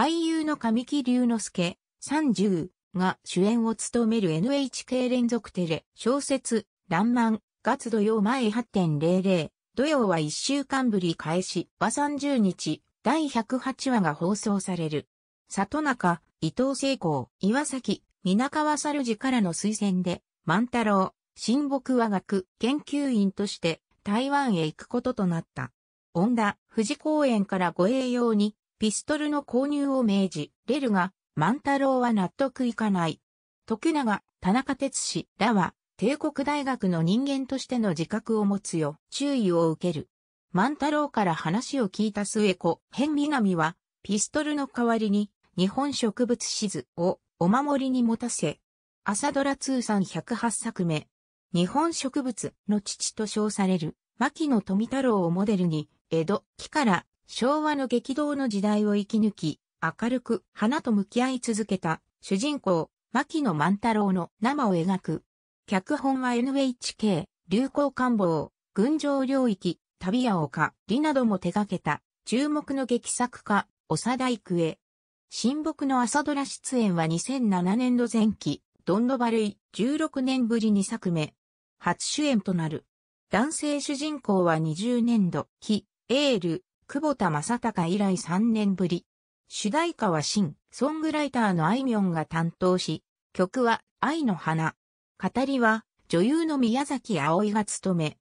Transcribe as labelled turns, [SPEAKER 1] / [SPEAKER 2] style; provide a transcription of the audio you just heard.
[SPEAKER 1] 俳優の神木隆之介、30が主演を務める NHK 連続テレ、小説、らんまん、月土曜前8.00、土曜は1週間ぶり開始、は30日、第108話が放送される。里中、伊藤聖光、岩崎、皆川猿寺からの推薦で、万太郎、新木和学研究員として台湾へ行くこととなった。恩田、富士公園から護衛用にピストルの購入を命じ、レルが、万太郎は納得いかない。徳永、田中哲史らは、帝国大学の人間としての自覚を持つよ、注意を受ける。万太郎から話を聞いた末子、変南は、ピストルの代わりに、日本植物地図をお守りに持たせ、朝ドラ通算108作目、日本植物の父と称される、牧野富太郎をモデルに、江戸、木から昭和の激動の時代を生き抜き、明るく花と向き合い続けた主人公、牧野万太郎の生を描く。脚本は NHK、流行官房、群青領域、旅や丘、里なども手掛けた、注目の劇作家、長田育恵。新木の朝ドラ出演は2007年度前期、ドンどバルイ、16年ぶり2作目。初主演となる。男性主人公は20年度、期、エール、久保田正隆以来3年ぶり。主題歌は新、ソングライターのあいみょんが担当し、曲は愛の花。語りは女優の宮崎葵が務め、